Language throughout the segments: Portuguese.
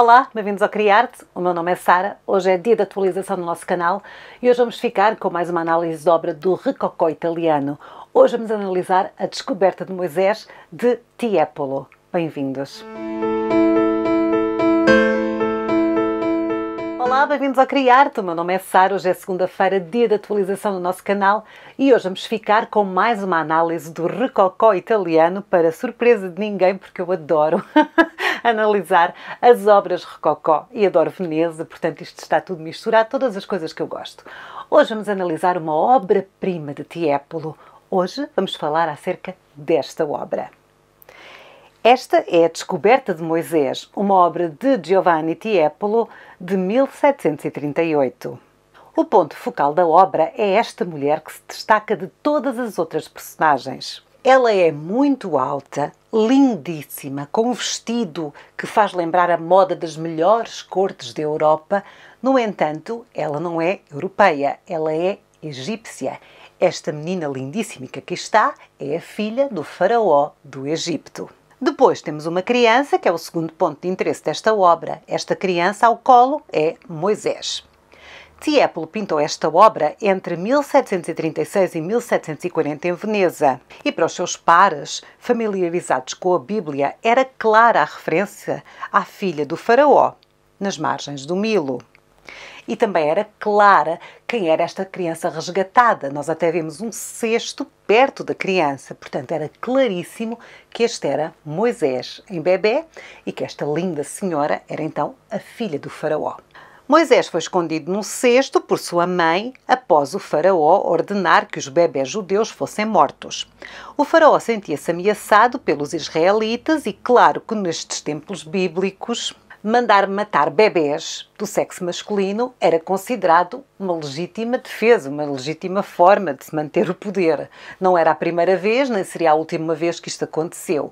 Olá, bem-vindos ao Criarte. O meu nome é Sara. Hoje é dia de atualização do nosso canal e hoje vamos ficar com mais uma análise de obra do Rococó italiano. Hoje vamos analisar a descoberta de Moisés de Tiepolo. Bem-vindos. Olá, bem-vindos ao Criarte. O meu nome é Sara. Hoje é segunda-feira, dia de atualização do nosso canal e hoje vamos ficar com mais uma análise do Rococó italiano, para surpresa de ninguém, porque eu adoro analisar as obras Rococó e adoro Veneza, portanto, isto está tudo misturado, todas as coisas que eu gosto. Hoje vamos analisar uma obra-prima de Tiepolo. Hoje vamos falar acerca desta obra. Esta é a Descoberta de Moisés, uma obra de Giovanni Tiepolo de 1738. O ponto focal da obra é esta mulher que se destaca de todas as outras personagens. Ela é muito alta, lindíssima, com um vestido que faz lembrar a moda das melhores cortes da Europa. No entanto, ela não é europeia, ela é egípcia. Esta menina lindíssima que aqui está é a filha do faraó do Egito. Depois temos uma criança, que é o segundo ponto de interesse desta obra. Esta criança ao colo é Moisés. Tiepolo pintou esta obra entre 1736 e 1740 em Veneza, e para os seus pares, familiarizados com a Bíblia, era clara a referência à filha do faraó, nas margens do Milo. E também era clara quem era esta criança resgatada. Nós até vimos um cesto perto da criança, portanto era claríssimo que este era Moisés em bebê e que esta linda senhora era então a filha do faraó. Moisés foi escondido num cesto por sua mãe após o faraó ordenar que os bebés judeus fossem mortos. O faraó sentia-se ameaçado pelos israelitas e claro que nestes tempos bíblicos mandar matar bebés do sexo masculino era considerado uma legítima defesa, uma legítima forma de se manter o poder. Não era a primeira vez, nem seria a última vez que isto aconteceu.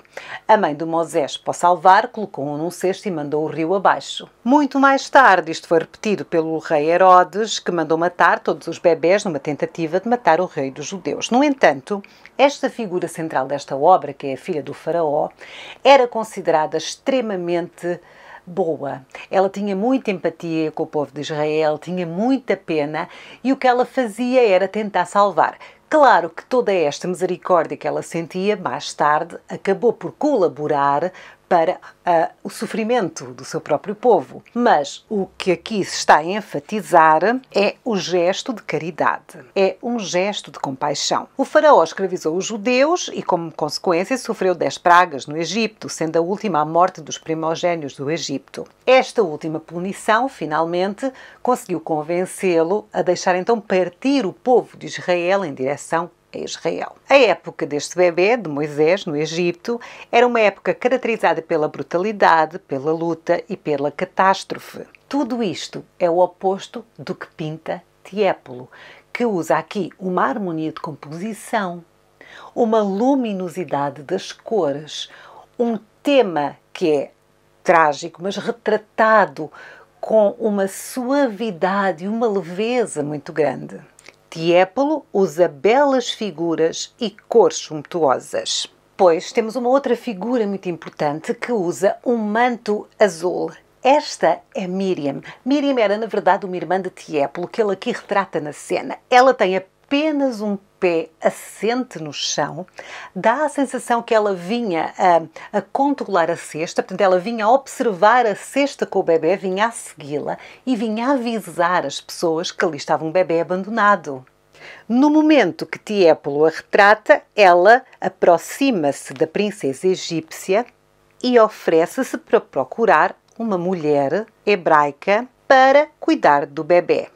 A mãe do Moisés, para salvar, colocou-o num cesto e mandou o rio abaixo. Muito mais tarde, isto foi repetido pelo rei Herodes, que mandou matar todos os bebés numa tentativa de matar o rei dos judeus. No entanto, esta figura central desta obra, que é a filha do faraó, era considerada extremamente boa. Ela tinha muita empatia com o povo de Israel, tinha muita pena e o que ela fazia era tentar salvar Claro que toda esta misericórdia que ela sentia, mais tarde, acabou por colaborar para uh, o sofrimento do seu próprio povo. Mas o que aqui se está a enfatizar é o gesto de caridade, é um gesto de compaixão. O faraó escravizou os judeus e, como consequência, sofreu dez pragas no Egito, sendo a última a morte dos primogênios do Egito. Esta última punição, finalmente, conseguiu convencê-lo a deixar então partir o povo de Israel em direção a Israel. A época deste bebê, de Moisés, no Egito, era uma época caracterizada pela brutalidade, pela luta e pela catástrofe. Tudo isto é o oposto do que pinta Tiepolo, que usa aqui uma harmonia de composição, uma luminosidade das cores, um tema que é trágico, mas retratado com uma suavidade e uma leveza muito grande. Tiepolo usa belas figuras e cores suntuosas. Pois temos uma outra figura muito importante que usa um manto azul. Esta é Miriam. Miriam era, na verdade, uma irmã de Tiepolo, que ele aqui retrata na cena. Ela tem a apenas um pé assente no chão, dá a sensação que ela vinha a, a, controlar a cesta, portanto, ela vinha a observar a cesta com o bebê, vinha a segui-la e vinha a avisar as pessoas que ali estava um bebê abandonado. No momento que Tiepolo a retrata, ela aproxima-se da princesa egípcia e oferece-se para procurar uma mulher hebraica para cuidar do bebê.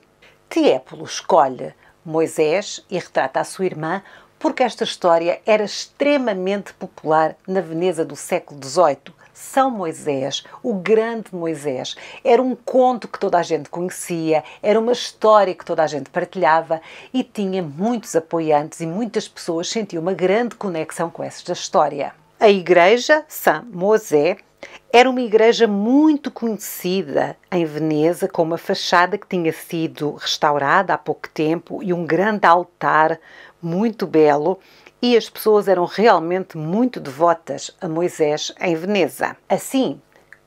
Tiepolo escolhe Moisés e retrata a sua irmã, porque esta história era extremamente popular na Veneza do século XVIII. São Moisés, o grande Moisés. Era um conto que toda a gente conhecia, era uma história que toda a gente partilhava e tinha muitos apoiantes e muitas pessoas sentiam uma grande conexão com esta história. A Igreja São Moisés era uma igreja muito conhecida em Veneza, com uma fachada que tinha sido restaurada há pouco tempo e um grande altar muito belo, e as pessoas eram realmente muito devotas a Moisés em Veneza. Assim,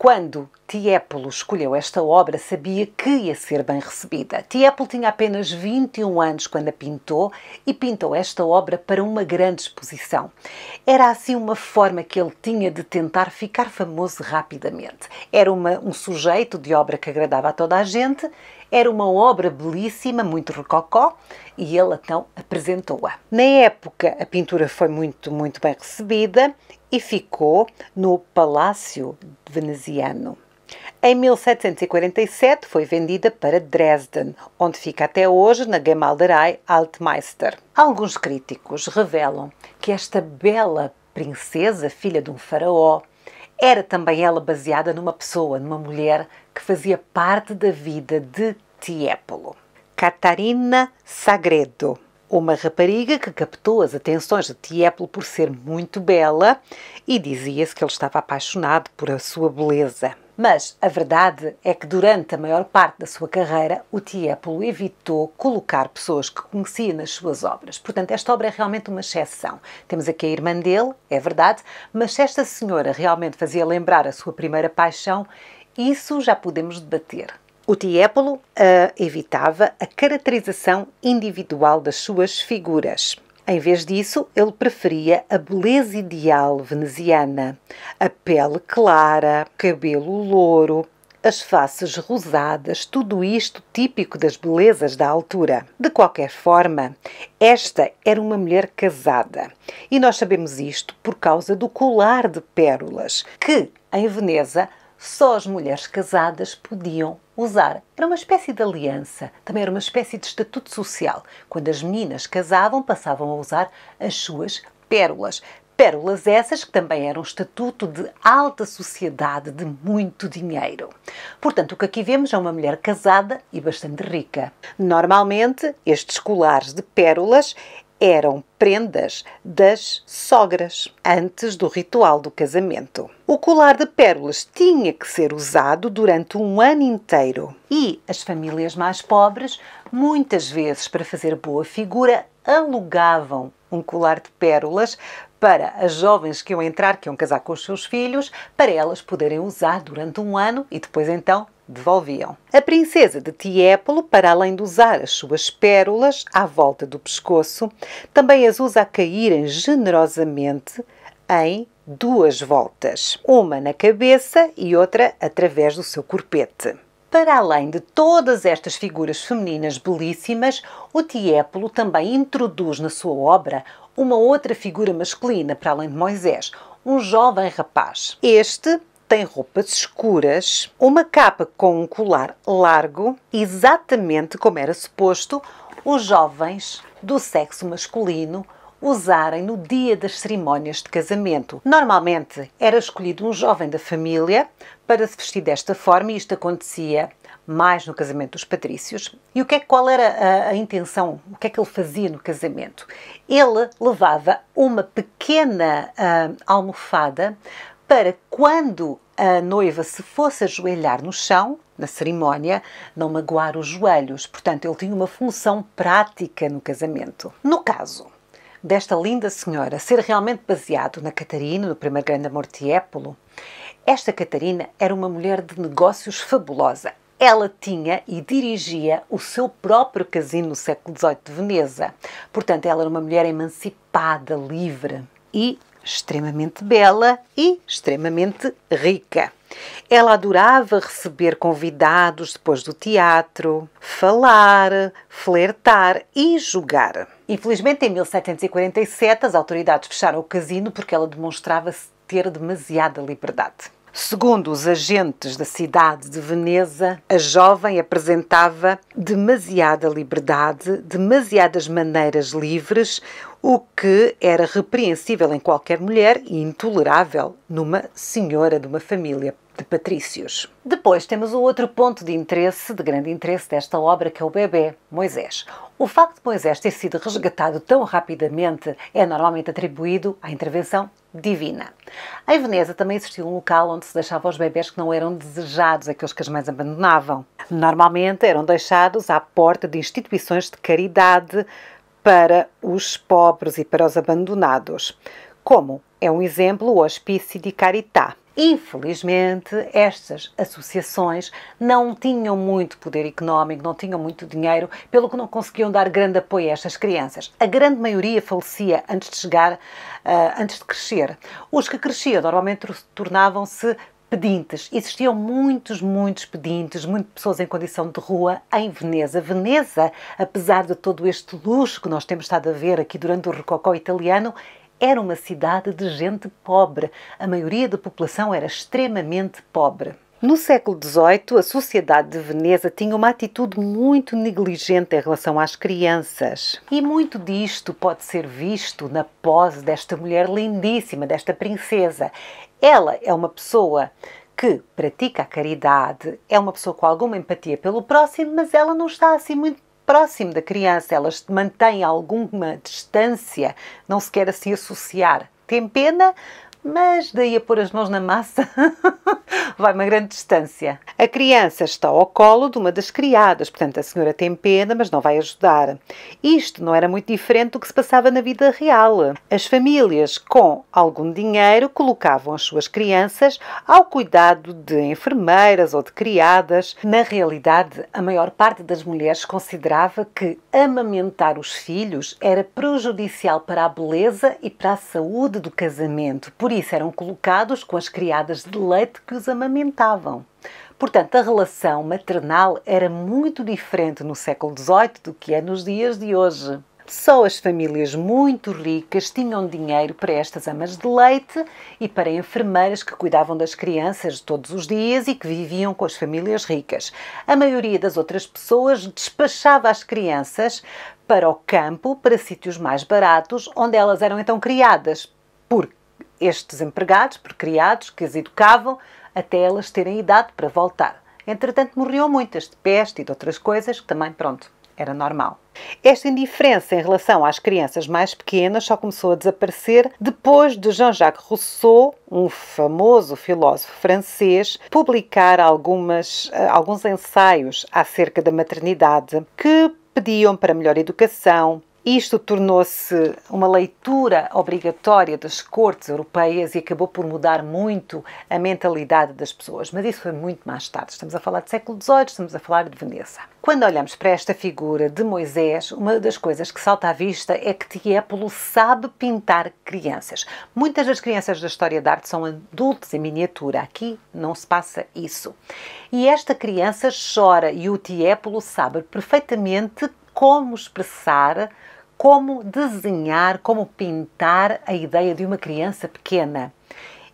quando Tiepolo escolheu esta obra, sabia que ia ser bem recebida. Tiepolo tinha apenas 21 anos quando a pintou e pintou esta obra para uma grande exposição. Era assim uma forma que ele tinha de tentar ficar famoso rapidamente. Era uma, um sujeito de obra que agradava a toda a gente, era uma obra belíssima, muito rococó, e ele então apresentou-a. Na época, a pintura foi muito, muito bem recebida e ficou no Palácio Veneziano. Em 1747 foi vendida para Dresden, onde fica até hoje na Gemalderei Altmeister. Alguns críticos revelam que esta bela princesa, filha de um faraó, era também ela baseada numa pessoa, numa mulher que fazia parte da vida de Tiepolo. Catarina Sagredo, uma rapariga que captou as atenções de Tiepolo por ser muito bela e dizia-se que ele estava apaixonado por a sua beleza. Mas a verdade é que durante a maior parte da sua carreira, o Tiepolo evitou colocar pessoas que conhecia nas suas obras. Portanto, esta obra é realmente uma exceção. Temos aqui a irmã dele, é verdade, mas se esta senhora realmente fazia lembrar a sua primeira paixão, isso já podemos debater. O Tiepolo uh, evitava a caracterização individual das suas figuras. Em vez disso, ele preferia a beleza ideal veneziana, a pele clara, cabelo louro, as faces rosadas, tudo isto típico das belezas da altura. De qualquer forma, esta era uma mulher casada e nós sabemos isto por causa do colar de pérolas que, em Veneza, só as mulheres casadas podiam usar era uma espécie de aliança, também era uma espécie de estatuto social. Quando as meninas casavam, passavam a usar as suas pérolas. Pérolas essas que também eram um estatuto de alta sociedade de muito dinheiro. Portanto, o que aqui vemos é uma mulher casada e bastante rica. Normalmente, estes colares de pérolas eram prendas das sogras antes do ritual do casamento. O colar de pérolas tinha que ser usado durante um ano inteiro e as famílias mais pobres, muitas vezes para fazer boa figura, alugavam um colar de pérolas para as jovens que iam entrar, que iam casar com os seus filhos, para elas poderem usar durante um ano e depois então devolviam. A princesa de Tiépolo, para além de usar as suas pérolas à volta do pescoço, também as usa a caírem generosamente em duas voltas, uma na cabeça e outra através do seu corpete. Para além de todas estas figuras femininas belíssimas, o Tiepolo também introduz na sua obra uma outra figura masculina para além de Moisés, um jovem rapaz. Este tem roupas escuras, uma capa com um colar largo, exatamente como era suposto os jovens do sexo masculino usarem no dia das cerimónias de casamento. Normalmente era escolhido um jovem da família para se vestir desta forma e isto acontecia mais no casamento dos patrícios. E o que é, qual era a, a, intenção? O que é que ele fazia no casamento? Ele levava uma pequena uh, almofada para quando a noiva se fosse ajoelhar no chão, na cerimónia, não magoar os joelhos. Portanto, ele tinha uma função prática no casamento. No caso desta linda senhora ser realmente baseado na Catarina, no primeiro grande amor de Épolo, esta Catarina era uma mulher de negócios fabulosa ela tinha e dirigia o seu próprio casino no século XVIII de Veneza. Portanto, ela era uma mulher emancipada, livre e extremamente bela e extremamente rica. Ela adorava receber convidados depois do teatro, falar, flertar e jogar. Infelizmente, em 1747, as autoridades fecharam o casino porque ela demonstrava se ter demasiada liberdade. Segundo os agentes da cidade de Veneza, a jovem apresentava demasiada liberdade, demasiadas maneiras livres, o que era repreensível em qualquer mulher e intolerável numa senhora de uma família de patrícios. Depois temos o outro ponto de interesse, de grande interesse desta obra, que é o bebê Moisés. O facto de Moisés ter sido resgatado tão rapidamente é normalmente atribuído à intervenção divina. Em Veneza também existia um local onde se deixava os bebés que não eram desejados, aqueles que as mães abandonavam. Normalmente eram deixados à porta de instituições de caridade para os pobres e para os abandonados, como é um exemplo o Hospício de Carità. Infelizmente, estas associações não tinham muito poder económico, não tinham muito dinheiro, pelo que não conseguiam dar grande apoio a estas crianças. A grande maioria falecia antes de chegar, uh, antes de crescer. Os que cresciam normalmente tornavam-se pedintes. Existiam muitos, muitos pedintes, muitas pessoas em condição de rua em Veneza. Veneza, apesar de todo este luxo que nós temos estado a ver aqui durante o Rococó italiano, era uma cidade de gente pobre. A maioria da população era extremamente pobre. No século XVIII, a sociedade de Veneza tinha uma atitude muito negligente em relação às crianças. E muito disto pode ser visto na pose desta mulher lindíssima, desta princesa. Ela é uma pessoa que pratica a caridade, é uma pessoa com alguma empatia pelo próximo, mas ela não está assim muito próximo da criança, elas mantêm alguma distância, não se quer assim associar. Tem pena, mas daí a pôr as mãos na massa vai uma grande distância. A criança está ao colo de uma das criadas, portanto a senhora tem pena, mas não vai ajudar. Isto não era muito diferente do que se passava na vida real. As famílias com algum dinheiro colocavam as suas crianças ao cuidado de enfermeiras ou de criadas. Na realidade, a maior parte das mulheres considerava que amamentar os filhos era prejudicial para a beleza e para a saúde do casamento. Por isso eram colocados com as criadas de leite que os amamentavam. Portanto, a relação maternal era muito diferente no século XVIII do que é nos dias de hoje. Só as famílias muito ricas tinham dinheiro para estas amas de leite e para enfermeiras que cuidavam das crianças todos os dias e que viviam com as famílias ricas. A maioria das outras pessoas despachava as crianças para o campo, para sítios mais baratos, onde elas eram então criadas, porque estes empregados, criados que as educavam até elas terem idade para voltar. Entretanto, morriam muitas de peste e de outras coisas que também, pronto, era normal. Esta indiferença em relação às crianças mais pequenas só começou a desaparecer depois de Jean-Jacques Rousseau, um famoso filósofo francês, publicar algumas, eh, alguns ensaios acerca da maternidade que pediam para melhor educação, isto tornou-se uma leitura obrigatória das cortes europeias e acabou por mudar muito a mentalidade das pessoas, mas isso foi muito mais tarde. Estamos a falar do século XVIII, estamos a falar de Veneza. Quando olhamos para esta figura de Moisés, uma das coisas que salta à vista é que Tiepolo sabe pintar crianças. Muitas das crianças da história da arte são adultos em miniatura, aqui não se passa isso. E esta criança chora e o Tiepolo sabe perfeitamente como expressar como desenhar, como pintar a ideia de uma criança pequena.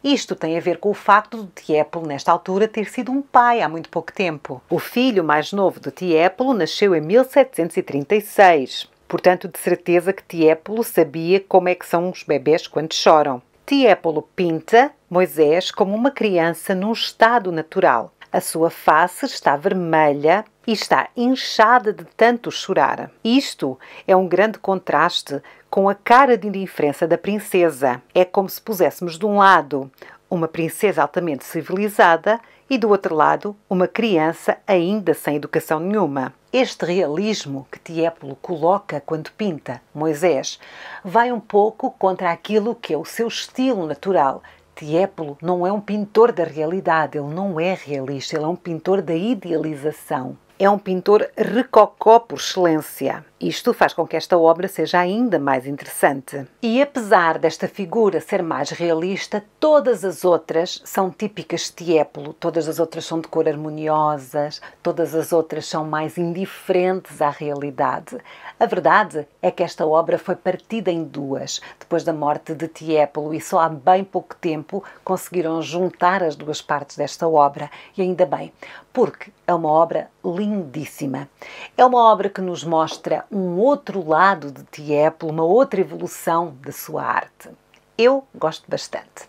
Isto tem a ver com o facto de Tiepolo, nesta altura, ter sido um pai há muito pouco tempo. O filho mais novo de Tiepolo nasceu em 1736. Portanto, de certeza que Tiepolo sabia como é que são os bebés quando choram. Tiepolo pinta Moisés como uma criança num estado natural. A sua face está vermelha, e está inchada de tanto chorar. Isto é um grande contraste com a cara de indiferença da princesa. É como se puséssemos de um lado uma princesa altamente civilizada e do outro lado uma criança ainda sem educação nenhuma. Este realismo que Tiepolo coloca quando pinta Moisés vai um pouco contra aquilo que é o seu estilo natural. Tiepolo não é um pintor da realidade, ele não é realista, ele é um pintor da idealização é um pintor recocó por excelência. Isto faz com que esta obra seja ainda mais interessante. E apesar desta figura ser mais realista, todas as outras são típicas de Tiepolo, todas as outras são de cor harmoniosas, todas as outras são mais indiferentes à realidade. A verdade é que esta obra foi partida em duas, depois da morte de Tiepolo, e só há bem pouco tempo conseguiram juntar as duas partes desta obra, e ainda bem, porque é uma obra lindíssima. É uma obra que nos mostra um outro lado de Tiepolo, uma outra evolução da sua arte. Eu gosto bastante.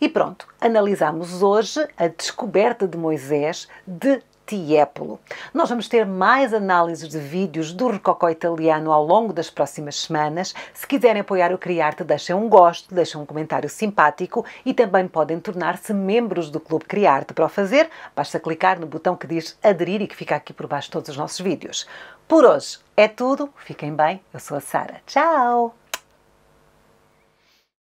E pronto, analisamos hoje a descoberta de Moisés de Tiepolo. Nós vamos ter mais análises de vídeos do Rococó italiano ao longo das próximas semanas. Se quiserem apoiar o Criarte, deixem um gosto, deixem um comentário simpático e também podem tornar-se membros do Clube Criarte. Para o fazer, basta clicar no botão que diz aderir e que fica aqui por baixo de todos os nossos vídeos. Por hoje é tudo, fiquem bem, eu sou a Sara. Tchau!